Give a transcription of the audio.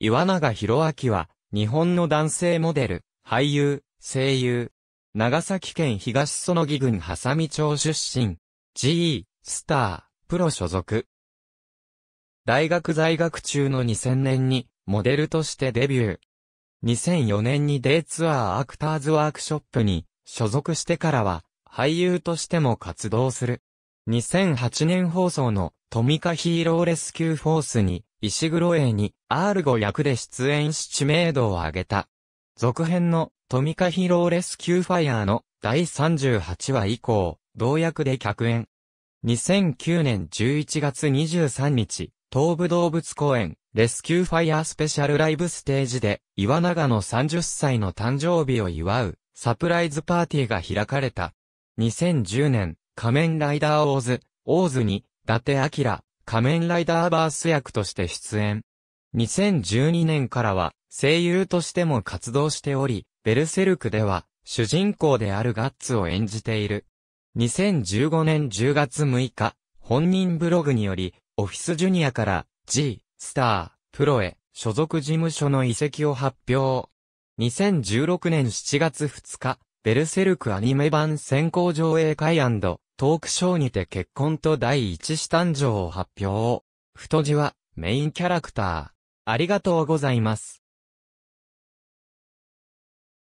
岩永博明は、日本の男性モデル、俳優、声優。長崎県東園木郡波佐見町出身。GE、スター、プロ所属。大学在学中の2000年に、モデルとしてデビュー。2004年にデイツアーアクターズワークショップに所属してからは、俳優としても活動する。2008年放送のトミカヒーローレスキューフォースに、石黒英に R5 役で出演し知名度を上げた。続編のトミカヒローレスキューファイアーの第38話以降、同役で客演。2009年11月23日、東武動物公園、レスキューファイアースペシャルライブステージで、岩永の30歳の誕生日を祝う、サプライズパーティーが開かれた。2010年、仮面ライダーオーズ、オーズに、伊達明、仮面ライダーバース役として出演。2012年からは声優としても活動しており、ベルセルクでは主人公であるガッツを演じている。2015年10月6日、本人ブログにより、オフィスジュニアから G、スター、プロへ所属事務所の移籍を発表。2016年7月2日、ベルセルクアニメ版先行上映会トークショーにて結婚と第一子誕生を発表。太字はメインキャラクター。ありがとうございます。